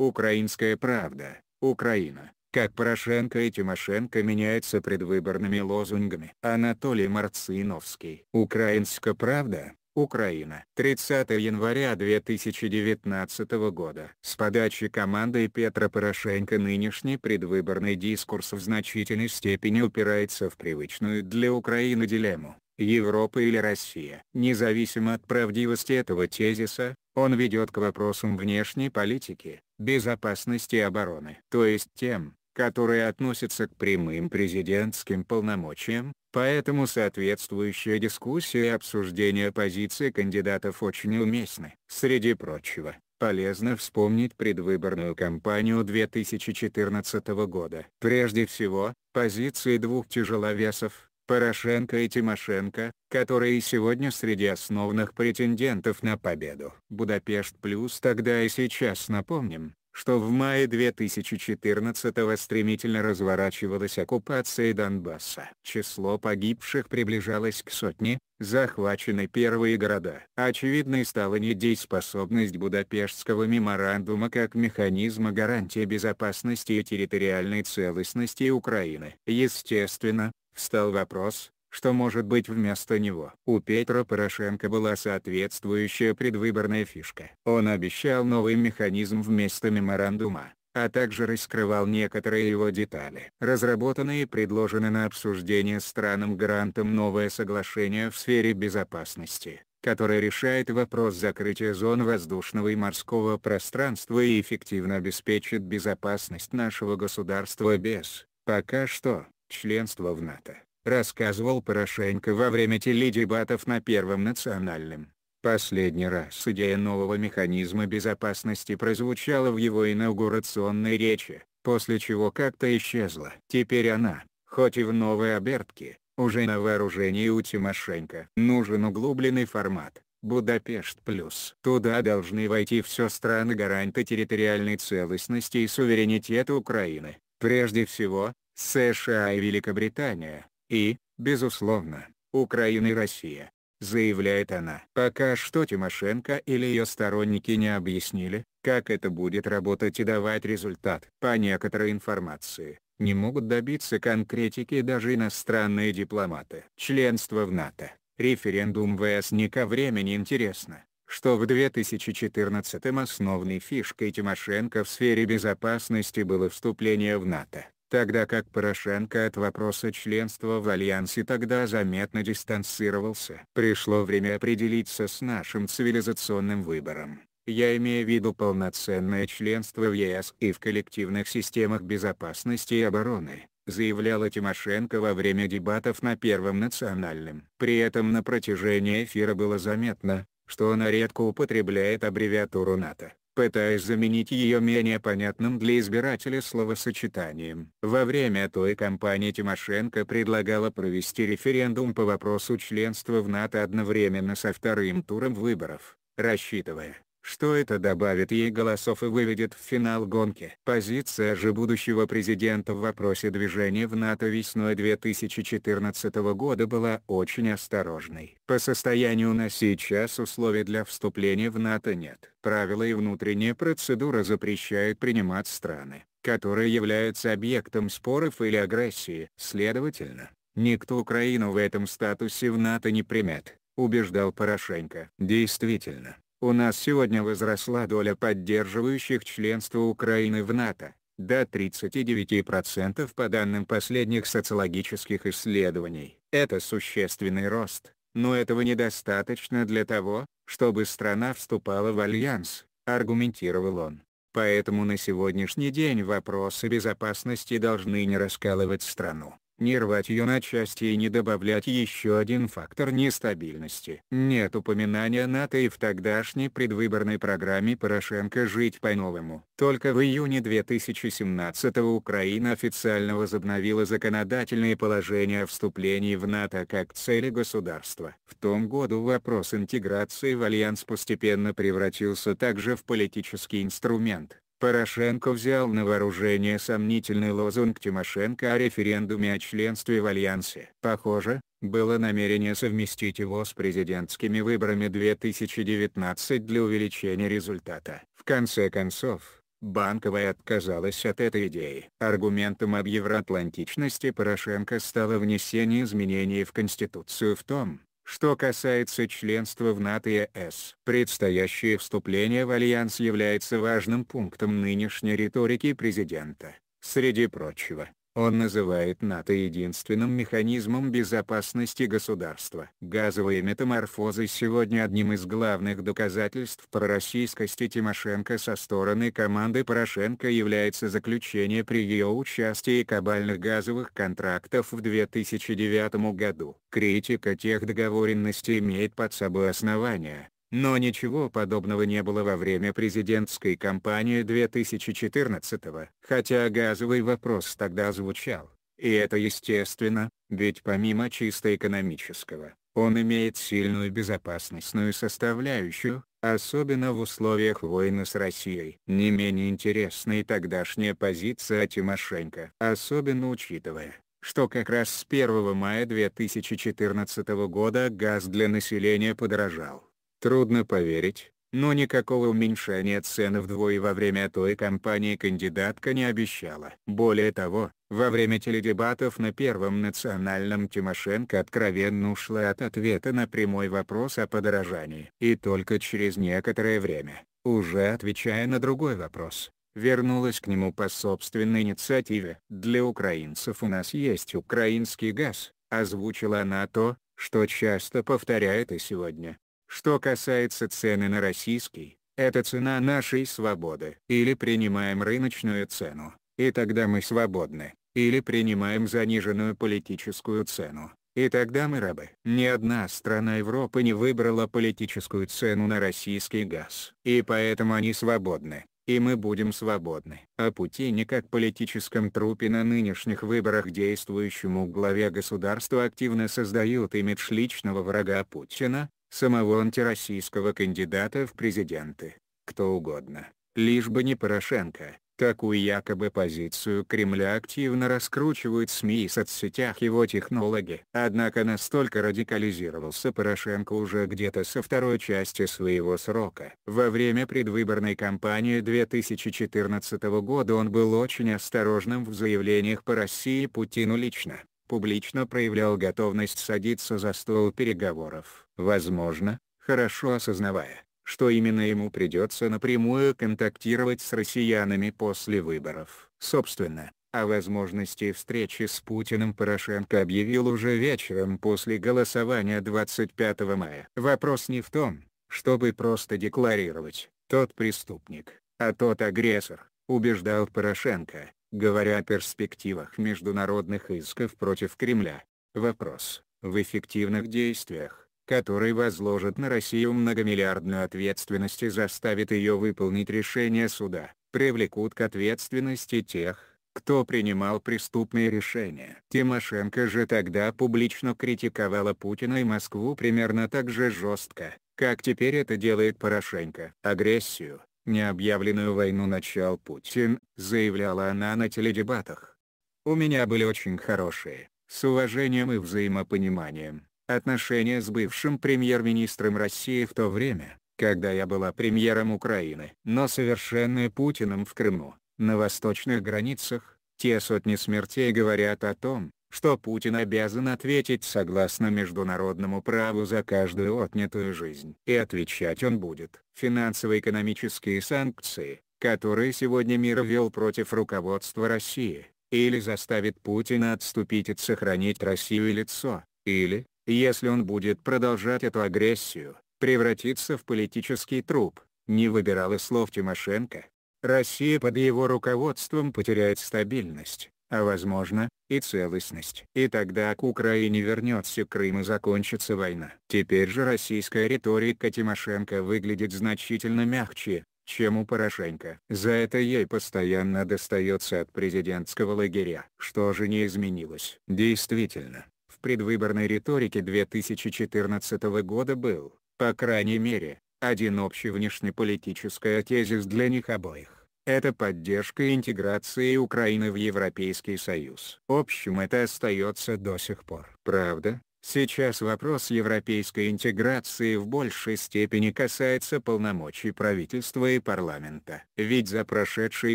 Украинская правда, Украина, как Порошенко и Тимошенко меняются предвыборными лозунгами. Анатолий Марциновский. Украинская правда, Украина. 30 января 2019 года. С подачи команды Петра Порошенко нынешний предвыборный дискурс в значительной степени упирается в привычную для Украины дилемму. Европа или Россия. Независимо от правдивости этого тезиса, он ведет к вопросам внешней политики, безопасности и обороны. То есть тем, которые относятся к прямым президентским полномочиям, поэтому соответствующая дискуссия и обсуждение позиций кандидатов очень уместны. Среди прочего, полезно вспомнить предвыборную кампанию 2014 года. Прежде всего, позиции двух тяжеловесов, Порошенко и Тимошенко, которые сегодня среди основных претендентов на победу. Будапешт плюс тогда и сейчас напомним, что в мае 2014-го стремительно разворачивалась оккупация Донбасса. Число погибших приближалось к сотне, захвачены первые города. Очевидной стала недееспособность Будапештского меморандума как механизма гарантии безопасности и территориальной целостности Украины. Естественно, встал вопрос, что может быть вместо него. У Петра Порошенко была соответствующая предвыборная фишка. Он обещал новый механизм вместо меморандума, а также раскрывал некоторые его детали. Разработаны и предложены на обсуждение странам-грантам новое соглашение в сфере безопасности которое решает вопрос закрытия зон воздушного и морского пространства и эффективно обеспечит безопасность нашего государства без, пока что, членства в НАТО рассказывал Порошенко во время теледебатов на Первом национальном. Последний раз идея нового механизма безопасности прозвучала в его инаугурационной речи, после чего как-то исчезла. Теперь она, хоть и в новой обертке, уже на вооружении у Тимошенко. Нужен углубленный формат. Будапешт плюс. Туда должны войти все страны гаранта территориальной целостности и суверенитета Украины. Прежде всего, США и Великобритания. И, безусловно, Украина и Россия, заявляет она. Пока что Тимошенко или ее сторонники не объяснили, как это будет работать и давать результат. По некоторой информации, не могут добиться конкретики даже иностранные дипломаты. Членство в НАТО, референдум ВС не ко времени интересно что в 2014-м основной фишкой Тимошенко в сфере безопасности было вступление в НАТО тогда как Порошенко от вопроса членства в Альянсе тогда заметно дистанцировался. Пришло время определиться с нашим цивилизационным выбором. Я имею в виду полноценное членство в ЕС и в коллективных системах безопасности и обороны, заявляла Тимошенко во время дебатов на Первом национальном. При этом на протяжении эфира было заметно, что она редко употребляет аббревиатуру НАТО пытаясь заменить ее менее понятным для избирателя словосочетанием. Во время той кампании Тимошенко предлагала провести референдум по вопросу членства в НАТО одновременно со вторым туром выборов, рассчитывая, что это добавит ей голосов и выведет в финал гонки. Позиция же будущего президента в вопросе движения в НАТО весной 2014 года была очень осторожной. По состоянию на сейчас условий для вступления в НАТО нет. Правила и внутренняя процедура запрещают принимать страны, которые являются объектом споров или агрессии. Следовательно, никто Украину в этом статусе в НАТО не примет убеждал Порошенко. Действительно, у нас сегодня возросла доля поддерживающих членство Украины в НАТО, до 39% по данным последних социологических исследований. Это существенный рост, но этого недостаточно для того, чтобы страна вступала в альянс, аргументировал он. Поэтому на сегодняшний день вопросы безопасности должны не раскалывать страну не рвать ее на части и не добавлять еще один фактор нестабильности. Нет упоминания НАТО и в тогдашней предвыборной программе Порошенко «Жить по-новому». Только в июне 2017 Украина официально возобновила законодательные положения о вступлении в НАТО как цели государства. В том году вопрос интеграции в Альянс постепенно превратился также в политический инструмент Порошенко взял на вооружение сомнительный лозунг Тимошенко о референдуме о членстве в Альянсе. Похоже, было намерение совместить его с президентскими выборами 2019 для увеличения результата. В конце концов, Банковая отказалась от этой идеи. Аргументом об евроатлантичности Порошенко стало внесение изменений в Конституцию в том, что касается членства в НАТО и ЕС, предстоящее вступление в Альянс является важным пунктом нынешней риторики президента. Среди прочего, он называет НАТО единственным механизмом безопасности государства. Газовые метаморфозы сегодня одним из главных доказательств пророссийскости Тимошенко со стороны команды Порошенко является заключение при ее участии кабальных газовых контрактов в 2009 году. Критика тех договоренностей имеет под собой основания, но ничего подобного не было во время президентской кампании 2014 -го. хотя газовый вопрос тогда звучал. И это естественно, ведь помимо чисто экономического, он имеет сильную безопасностную составляющую, особенно в условиях войны с Россией. Не менее интересна и тогдашняя позиция Тимошенко, особенно учитывая, что как раз с 1 мая 2014 года газ для населения подорожал. Трудно поверить, но никакого уменьшения цен вдвое во время той кампании кандидатка не обещала. Более того, во время теледебатов на Первом национальном Тимошенко откровенно ушла от ответа на прямой вопрос о подорожании. И только через некоторое время, уже отвечая на другой вопрос, вернулась к нему по собственной инициативе. «Для украинцев у нас есть украинский газ», озвучила она то, что часто повторяет и сегодня. Что касается цены на российский, это цена нашей свободы. Или принимаем рыночную цену, и тогда мы свободны, или принимаем заниженную политическую цену, и тогда мы рабы. Ни одна страна Европы не выбрала политическую цену на российский газ. И поэтому они свободны, и мы будем свободны. О а Путине как политическом трупе на нынешних выборах действующему главе государства активно создают имидж личного врага Путина, самого антироссийского кандидата в президенты, кто угодно, лишь бы не Порошенко. Такую якобы позицию Кремля активно раскручивают СМИ и соцсетях его технологи. Однако настолько радикализировался Порошенко уже где-то со второй части своего срока. Во время предвыборной кампании 2014 года он был очень осторожным в заявлениях по России Путину лично публично проявлял готовность садиться за стол переговоров. Возможно, хорошо осознавая, что именно ему придется напрямую контактировать с россиянами после выборов. Собственно, о возможности встречи с Путиным Порошенко объявил уже вечером после голосования 25 мая. Вопрос не в том, чтобы просто декларировать «тот преступник, а тот агрессор», убеждал Порошенко говоря о перспективах международных исков против Кремля. Вопрос в эффективных действиях, которые возложат на Россию многомиллиардную ответственность и заставят ее выполнить решение суда, привлекут к ответственности тех, кто принимал преступные решения. Тимошенко же тогда публично критиковала Путина и Москву примерно так же жестко, как теперь это делает Порошенко. Агрессию, необъявленную войну начал Путин, заявляла она на теледебатах. У меня были очень хорошие, с уважением и взаимопониманием, отношения с бывшим премьер-министром России в то время, когда я была премьером Украины. Но совершенные Путиным в Крыму, на восточных границах, те сотни смертей говорят о том, что Путин обязан ответить согласно международному праву за каждую отнятую жизнь. И отвечать он будет. Финансово-экономические санкции, которые сегодня мир ввел против руководства России, или заставит Путина отступить и сохранить Россию и лицо, или, если он будет продолжать эту агрессию, превратиться в политический труп, не выбирал и слов Тимошенко. Россия под его руководством потеряет стабильность, а возможно, и целостность. И тогда к Украине вернется Крым и закончится война. Теперь же российская риторика Тимошенко выглядит значительно мягче, чем у Порошенко. За это ей постоянно достается от президентского лагеря. Что же не изменилось? Действительно, в предвыборной риторике 2014 года был, по крайней мере, один общий внешнеполитический тезис для них обоих. Это поддержка интеграции Украины в Европейский Союз. В общем это остается до сих пор. Правда, Сейчас вопрос европейской интеграции в большей степени касается полномочий правительства и парламента. Ведь за прошедшие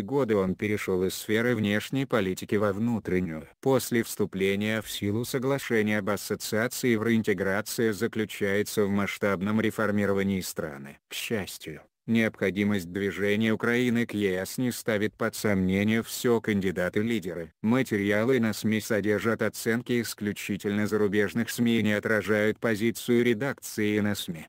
годы он перешел из сферы внешней политики во внутреннюю. После вступления в силу соглашения об ассоциации евроинтеграция заключается в масштабном реформировании страны. К счастью, Необходимость движения Украины к ЕС не ставит под сомнение все кандидаты-лидеры. Материалы на СМИ содержат оценки исключительно зарубежных СМИ и не отражают позицию редакции на СМИ.